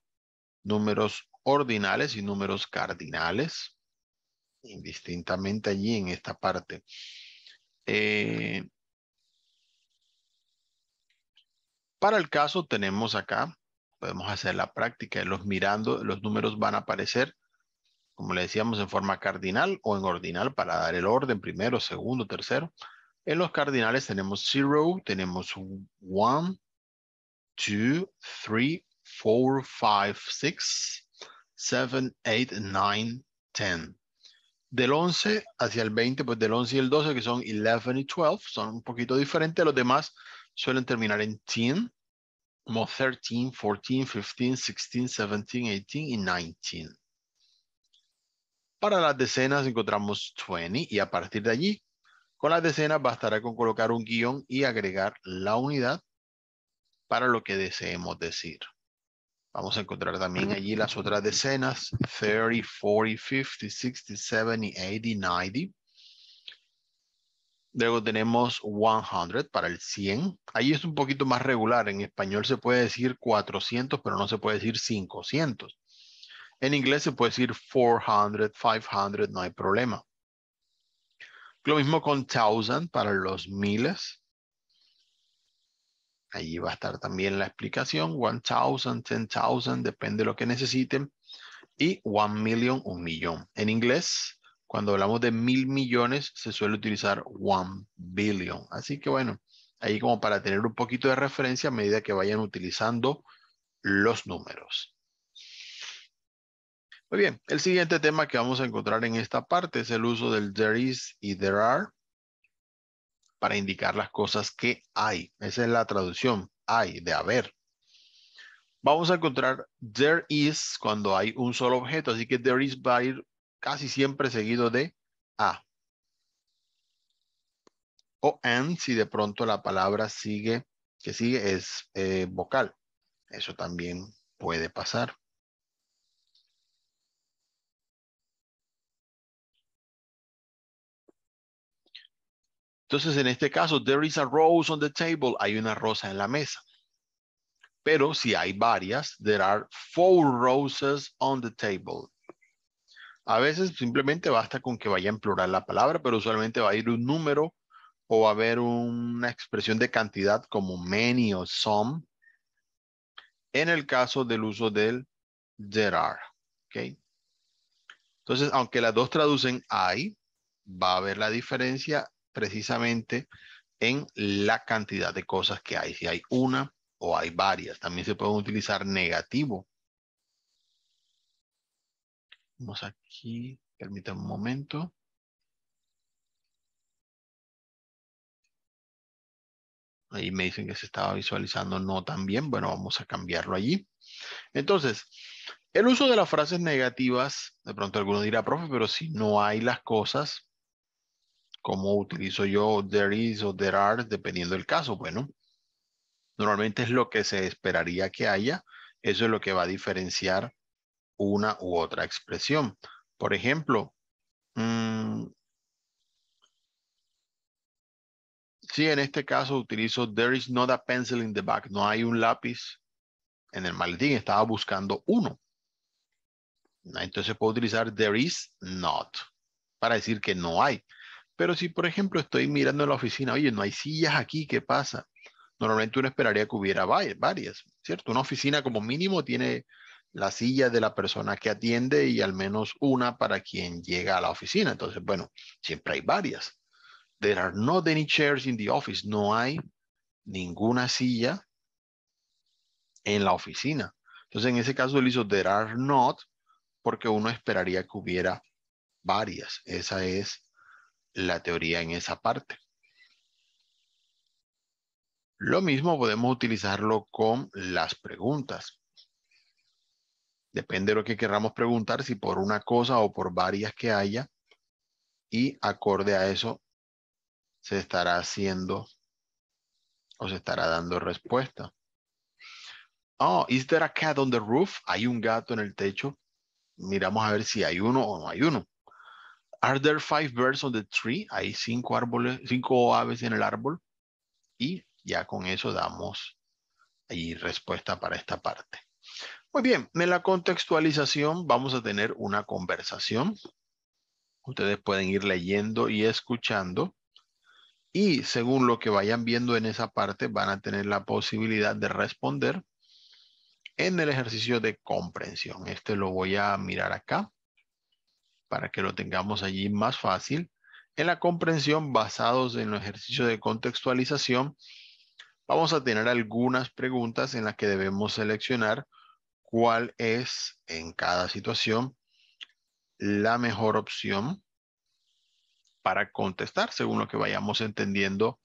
números ordinales y números cardinales, indistintamente allí en esta parte. Eh, para el caso tenemos acá, podemos hacer la práctica, los mirando, los números van a aparecer, como le decíamos, en forma cardinal o en ordinal para dar el orden primero, segundo, tercero. En los cardinales tenemos 0, tenemos 1, 2, 3, 4, 5, 6, 7, 8, 9, 10. Del 11 hacia el 20, pues del 11 y el 12, que son 11 y 12, son un poquito diferentes. Los demás suelen terminar en 10, como 13, 14, 15, 16, 17, 18 y 19. Para las decenas encontramos 20 y a partir de allí con las decenas bastará con colocar un guión y agregar la unidad para lo que deseemos decir. Vamos a encontrar también allí las otras decenas, 30, 40, 50, 60, 70, 80, 90. Luego tenemos 100 para el 100. Ahí es un poquito más regular. En español se puede decir 400, pero no se puede decir 500. En inglés se puede decir 400, 500, no hay problema. Lo mismo con thousand para los miles. Allí va a estar también la explicación. One thousand, ten thousand, depende de lo que necesiten. Y one million, un millón. En inglés, cuando hablamos de mil millones, se suele utilizar one billion. Así que bueno, ahí como para tener un poquito de referencia a medida que vayan utilizando los números. Muy bien, el siguiente tema que vamos a encontrar en esta parte es el uso del there is y there are para indicar las cosas que hay. Esa es la traducción, hay, de haber. Vamos a encontrar there is cuando hay un solo objeto, así que there is va a ir casi siempre seguido de a. O and si de pronto la palabra sigue, que sigue es eh, vocal. Eso también puede pasar. Entonces, en este caso, there is a rose on the table, hay una rosa en la mesa. Pero si hay varias, there are four roses on the table. A veces simplemente basta con que vaya a plural la palabra, pero usualmente va a ir un número o va a haber una expresión de cantidad como many o some. En el caso del uso del there are. Entonces, aunque las dos traducen hay, va a haber la diferencia precisamente en la cantidad de cosas que hay, si hay una o hay varias. También se puede utilizar negativo. Vamos aquí, permítanme un momento. Ahí me dicen que se estaba visualizando no tan bien. Bueno, vamos a cambiarlo allí. Entonces, el uso de las frases negativas, de pronto alguno dirá, profe, pero si no hay las cosas, ¿Cómo utilizo yo there is o there are, dependiendo del caso. Bueno, normalmente es lo que se esperaría que haya. Eso es lo que va a diferenciar una u otra expresión. Por ejemplo, mm, si en este caso utilizo there is not a pencil in the back, no hay un lápiz en el maletín, estaba buscando uno. Entonces puedo utilizar there is not para decir que no hay. Pero si, por ejemplo, estoy mirando en la oficina, oye, no hay sillas aquí, ¿qué pasa? Normalmente uno esperaría que hubiera varias, ¿cierto? Una oficina como mínimo tiene la silla de la persona que atiende y al menos una para quien llega a la oficina. Entonces, bueno, siempre hay varias. There are not any chairs in the office. No hay ninguna silla en la oficina. Entonces, en ese caso, él hizo there are not porque uno esperaría que hubiera varias. Esa es la teoría en esa parte. Lo mismo podemos utilizarlo con las preguntas. Depende de lo que queramos preguntar, si por una cosa o por varias que haya, y acorde a eso se estará haciendo o se estará dando respuesta. Oh, is there a cat on the roof? ¿Hay un gato en el techo? Miramos a ver si hay uno o no hay uno. Are there five birds on the tree? Hay cinco árboles, cinco aves en el árbol. Y ya con eso damos ahí respuesta para esta parte. Muy bien, en la contextualización vamos a tener una conversación. Ustedes pueden ir leyendo y escuchando. Y según lo que vayan viendo en esa parte, van a tener la posibilidad de responder en el ejercicio de comprensión. Este lo voy a mirar acá para que lo tengamos allí más fácil. En la comprensión, basados en el ejercicio de contextualización, vamos a tener algunas preguntas en las que debemos seleccionar cuál es en cada situación la mejor opción para contestar según lo que vayamos entendiendo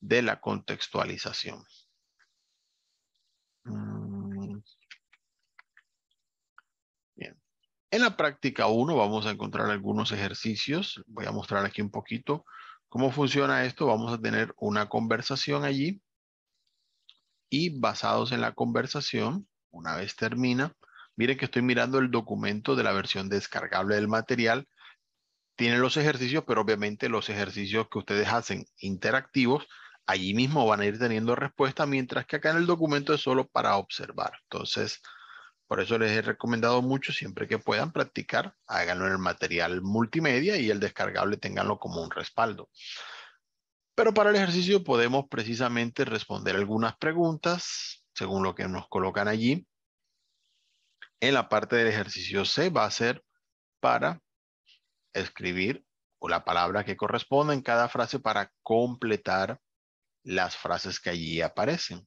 de la contextualización. Mm. En la práctica 1 vamos a encontrar algunos ejercicios. Voy a mostrar aquí un poquito cómo funciona esto. Vamos a tener una conversación allí y basados en la conversación, una vez termina, miren que estoy mirando el documento de la versión descargable del material. Tienen los ejercicios, pero obviamente los ejercicios que ustedes hacen interactivos, allí mismo van a ir teniendo respuesta, mientras que acá en el documento es solo para observar. Entonces, por eso les he recomendado mucho, siempre que puedan practicar, háganlo en el material multimedia y el descargable tenganlo como un respaldo. Pero para el ejercicio podemos precisamente responder algunas preguntas, según lo que nos colocan allí. En la parte del ejercicio C va a ser para escribir o la palabra que corresponde en cada frase para completar las frases que allí aparecen.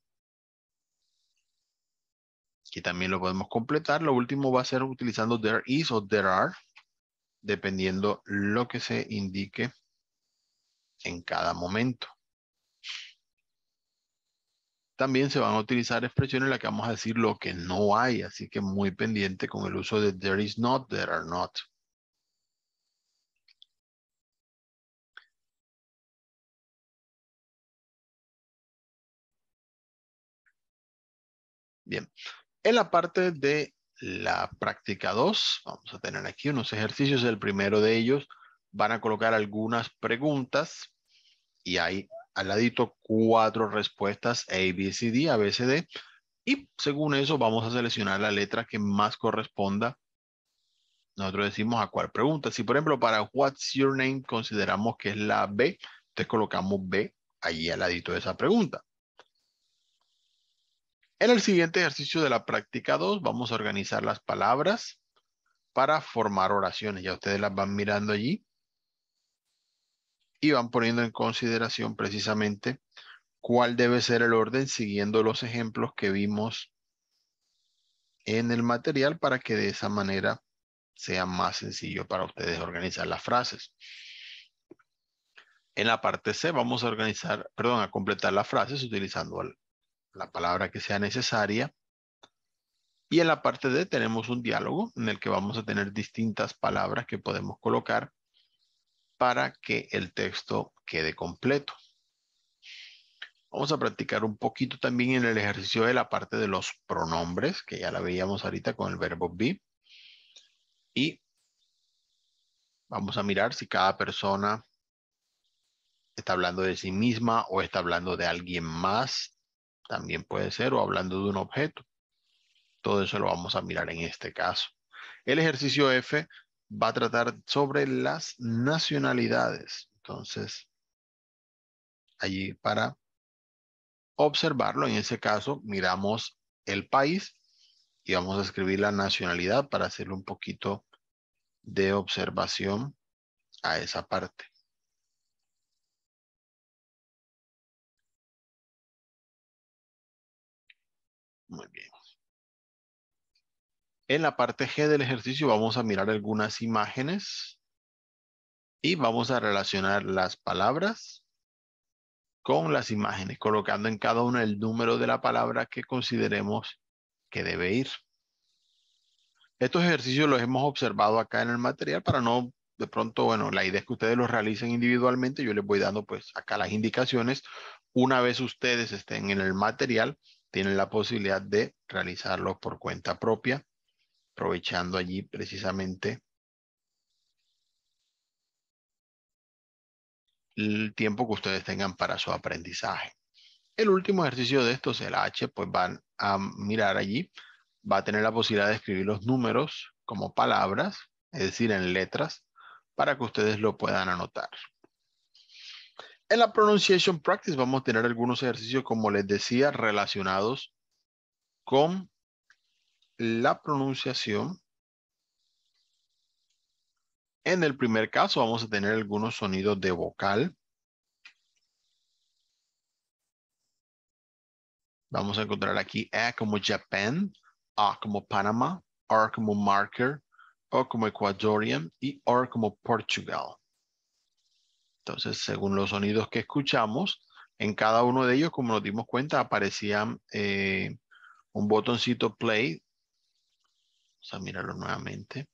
Aquí también lo podemos completar. Lo último va a ser utilizando there is o there are, dependiendo lo que se indique en cada momento. También se van a utilizar expresiones en las que vamos a decir lo que no hay, así que muy pendiente con el uso de there is not, there are not. Bien, en la parte de la práctica 2, vamos a tener aquí unos ejercicios. El primero de ellos van a colocar algunas preguntas y hay al ladito cuatro respuestas A, B, C, D, A, B, C, D. Y según eso vamos a seleccionar la letra que más corresponda. Nosotros decimos a cuál pregunta. Si por ejemplo para What's Your Name consideramos que es la B, entonces colocamos B allí al ladito de esa pregunta. En el siguiente ejercicio de la práctica 2 vamos a organizar las palabras para formar oraciones. Ya ustedes las van mirando allí y van poniendo en consideración precisamente cuál debe ser el orden siguiendo los ejemplos que vimos en el material para que de esa manera sea más sencillo para ustedes organizar las frases. En la parte C vamos a organizar, perdón, a completar las frases utilizando el la palabra que sea necesaria. Y en la parte D tenemos un diálogo en el que vamos a tener distintas palabras que podemos colocar para que el texto quede completo. Vamos a practicar un poquito también en el ejercicio de la parte de los pronombres, que ya la veíamos ahorita con el verbo be. Y vamos a mirar si cada persona está hablando de sí misma o está hablando de alguien más también puede ser, o hablando de un objeto. Todo eso lo vamos a mirar en este caso. El ejercicio F va a tratar sobre las nacionalidades. Entonces, allí para observarlo, en ese caso, miramos el país y vamos a escribir la nacionalidad para hacerle un poquito de observación a esa parte. Muy bien. En la parte G del ejercicio vamos a mirar algunas imágenes y vamos a relacionar las palabras con las imágenes, colocando en cada una el número de la palabra que consideremos que debe ir. Estos ejercicios los hemos observado acá en el material para no, de pronto, bueno, la idea es que ustedes los realicen individualmente. Yo les voy dando pues acá las indicaciones. Una vez ustedes estén en el material, tienen la posibilidad de realizarlo por cuenta propia, aprovechando allí precisamente el tiempo que ustedes tengan para su aprendizaje. El último ejercicio de estos, el H, pues van a mirar allí, va a tener la posibilidad de escribir los números como palabras, es decir, en letras, para que ustedes lo puedan anotar. En la pronunciation practice vamos a tener algunos ejercicios, como les decía, relacionados con la pronunciación. En el primer caso vamos a tener algunos sonidos de vocal. Vamos a encontrar aquí A e como Japan, A como Panamá, R como Marker, O como Ecuadorian y R como Portugal. Entonces, según los sonidos que escuchamos, en cada uno de ellos, como nos dimos cuenta, aparecía eh, un botoncito play. Vamos a mirarlo nuevamente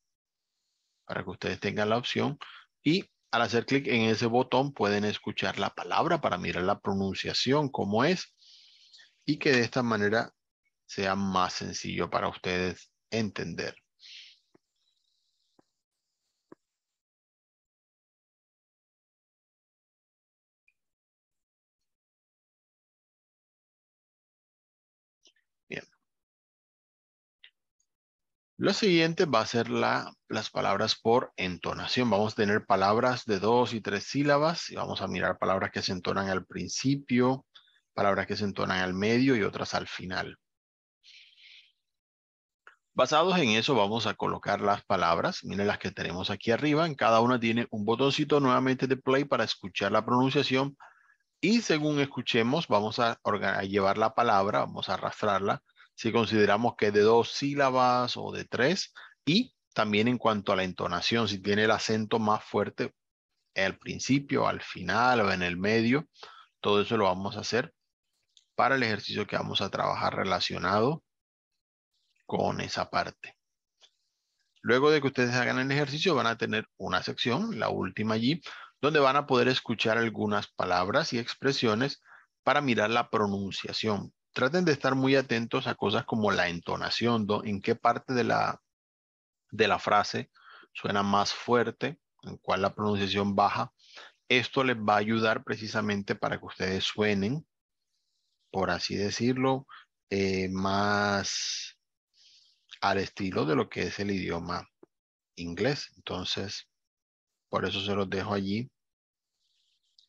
para que ustedes tengan la opción. Y al hacer clic en ese botón pueden escuchar la palabra para mirar la pronunciación, cómo es, y que de esta manera sea más sencillo para ustedes entender. Lo siguiente va a ser las palabras por entonación. Vamos a tener palabras de dos y tres sílabas y vamos a mirar palabras que se entonan al principio, palabras que se entonan al medio y otras al final. Basados en eso vamos a colocar las palabras. Miren las que tenemos aquí arriba. En cada una tiene un botoncito nuevamente de play para escuchar la pronunciación. Y según escuchemos vamos a llevar la palabra, vamos a arrastrarla si consideramos que es de dos sílabas o de tres, y también en cuanto a la entonación, si tiene el acento más fuerte al principio, al final o en el medio, todo eso lo vamos a hacer para el ejercicio que vamos a trabajar relacionado con esa parte. Luego de que ustedes hagan el ejercicio, van a tener una sección, la última allí, donde van a poder escuchar algunas palabras y expresiones para mirar la pronunciación, traten de estar muy atentos a cosas como la entonación, en qué parte de la, de la frase suena más fuerte, en cuál la pronunciación baja. Esto les va a ayudar precisamente para que ustedes suenen, por así decirlo, eh, más al estilo de lo que es el idioma inglés. Entonces, por eso se los dejo allí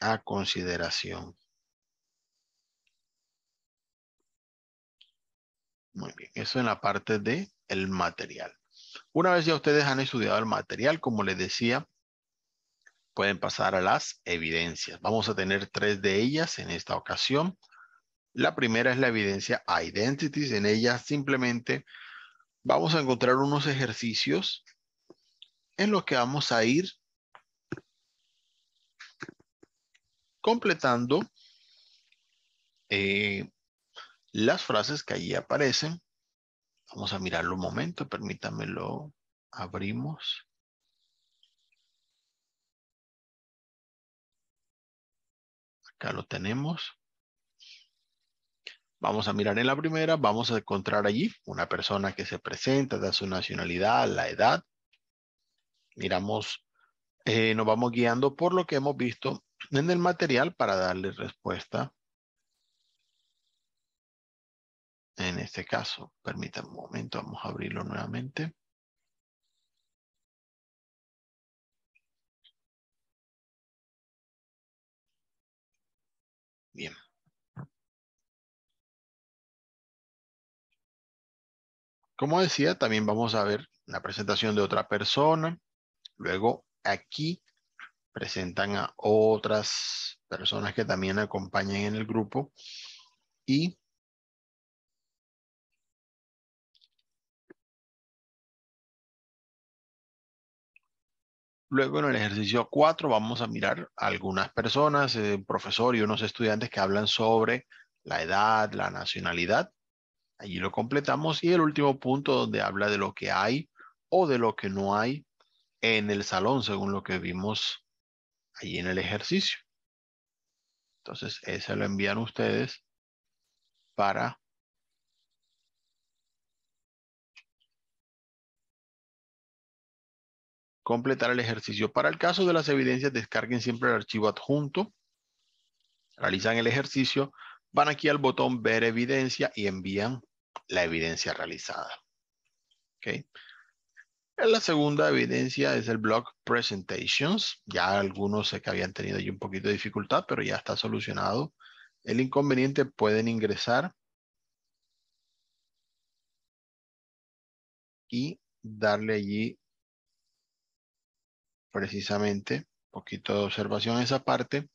a consideración. Muy bien, eso en la parte de el material. Una vez ya ustedes han estudiado el material, como les decía, pueden pasar a las evidencias. Vamos a tener tres de ellas en esta ocasión. La primera es la evidencia Identities. En ella simplemente vamos a encontrar unos ejercicios en los que vamos a ir completando eh, las frases que allí aparecen. Vamos a mirarlo un momento, permítamelo. Abrimos. Acá lo tenemos. Vamos a mirar en la primera, vamos a encontrar allí una persona que se presenta, da su nacionalidad, la edad. Miramos, eh, nos vamos guiando por lo que hemos visto en el material para darle respuesta en este caso. Permítanme un momento, vamos a abrirlo nuevamente. Bien. Como decía, también vamos a ver la presentación de otra persona. Luego aquí presentan a otras personas que también acompañan en el grupo. Y Luego en el ejercicio 4 vamos a mirar algunas personas, eh, profesor y unos estudiantes que hablan sobre la edad, la nacionalidad. Allí lo completamos y el último punto donde habla de lo que hay o de lo que no hay en el salón, según lo que vimos allí en el ejercicio. Entonces, ese lo envían ustedes para completar el ejercicio. Para el caso de las evidencias, descarguen siempre el archivo adjunto, realizan el ejercicio, van aquí al botón ver evidencia y envían la evidencia realizada. ok, En la segunda evidencia es el blog Presentations. Ya algunos sé que habían tenido allí un poquito de dificultad, pero ya está solucionado. El inconveniente pueden ingresar y darle allí precisamente, un poquito de observación en esa parte,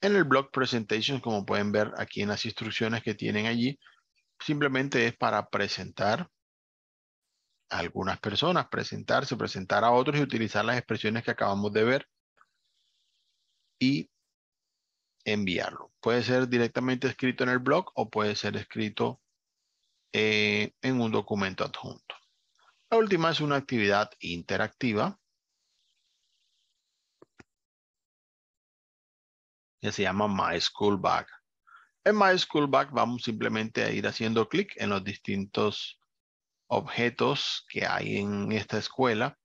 en el blog presentation como pueden ver aquí en las instrucciones que tienen allí, simplemente es para presentar a algunas personas, presentarse, presentar a otros y utilizar las expresiones que acabamos de ver y enviarlo. Puede ser directamente escrito en el blog o puede ser escrito eh, en un documento adjunto. La última es una actividad interactiva que se llama My School Bag. En My School Bag vamos simplemente a ir haciendo clic en los distintos objetos que hay en esta escuela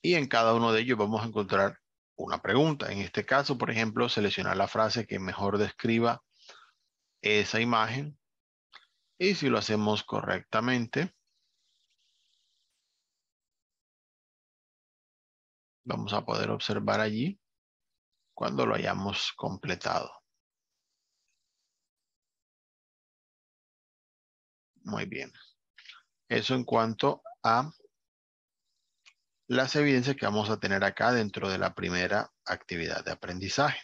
y en cada uno de ellos vamos a encontrar una pregunta. En este caso, por ejemplo, seleccionar la frase que mejor describa esa imagen y si lo hacemos correctamente, vamos a poder observar allí cuando lo hayamos completado. Muy bien. Eso en cuanto a las evidencias que vamos a tener acá dentro de la primera actividad de aprendizaje.